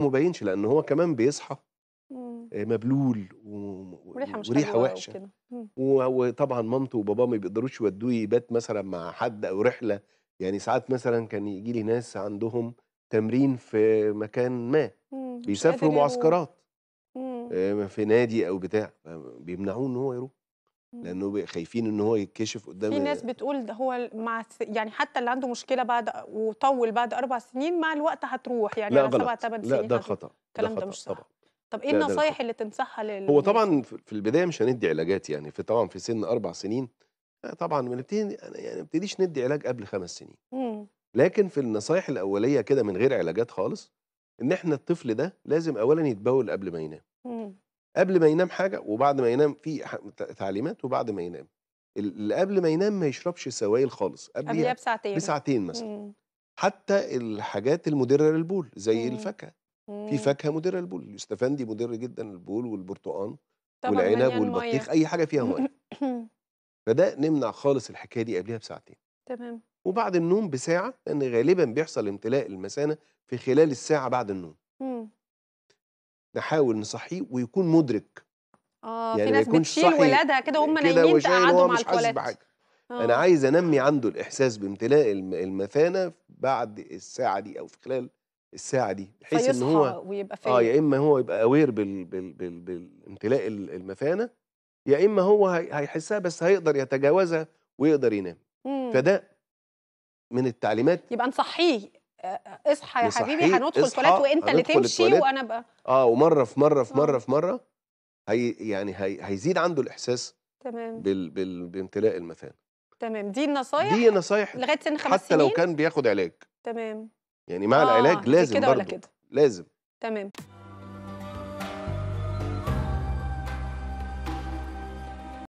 مبينش لان هو كمان بيصحى إمم. آه، مبلول وريحه مش وريحه وحشه إمم. وطبعا مامته وباباه ما بيقدروش يودوه يبات مثلا مع حد او رحله يعني ساعات مثلا كان يجي لي ناس عندهم تمرين في مكان ما إمم، بيسافروا معسكرات آه، في نادي او بتاع بيمنعوه ان هو يروح لانه خايفين ان هو يتكشف قدام في ناس بتقول ده هو مع يعني حتى اللي عنده مشكله بعد وطول بعد اربع سنين مع الوقت هتروح يعني لا سبع ثمان سنين لا ده خطا الكلام ده, ده مش صح طبعا. طب ايه النصايح اللي تنصحها لل هو طبعا في البدايه مش هندي علاجات يعني في طبعا في سن اربع سنين آه، طبعا ما نبتدي يعني نبتديش ندي علاج قبل خمس سنين مم. لكن في النصايح الاوليه كده من غير علاجات خالص ان احنا الطفل ده لازم اولا يتبول قبل ما ينام قبل ما ينام حاجه وبعد ما ينام في تعليمات وبعد ما ينام اللي قبل ما ينام ما يشربش سوائل خالص قبلها بساعتين بساعتين مثلا مم. حتى الحاجات المدره للبول زي مم. الفاكهه في فاكهه مدره للبول الاستفندي مدر جدا للبول والبرتقال والعنب والبطيخ اي حاجه فيها ميه فده نمنع خالص الحكايه دي قبلها بساعتين تمام وبعد النوم بساعه لان غالبا بيحصل امتلاء المثانه في خلال الساعه بعد النوم مم. نحاول نصحيه ويكون مدرك اه يعني في ناس بتشيل ولادها كده وهم نايمين تقعدوا مع الكولات آه. انا عايز انمي عنده الاحساس بامتلاء المثانه بعد الساعه دي او في خلال الساعه دي بحيث ان هو ويبقى فاهم اه يا اما هو يبقى اوير بال... بال... بال... بالامتلاء المثانه يا اما هو هيحسها بس هيقدر يتجاوزها ويقدر ينام مم. فده من التعليمات يبقى نصحيه آه، اصحى يا حبيبي هندخل تواليت وانت اللي تمشي التواليت. وانا بقى اه ومره في مره في آه. مره في مره هي يعني هي هيزيد عنده الاحساس تمام بال بال بامتلاء المثانه تمام دي النصايح دي نصايح لغايه سن خمس حتى سنين حتى لو كان بياخد علاج تمام يعني مع آه العلاج لازم كده ولا كده لازم تمام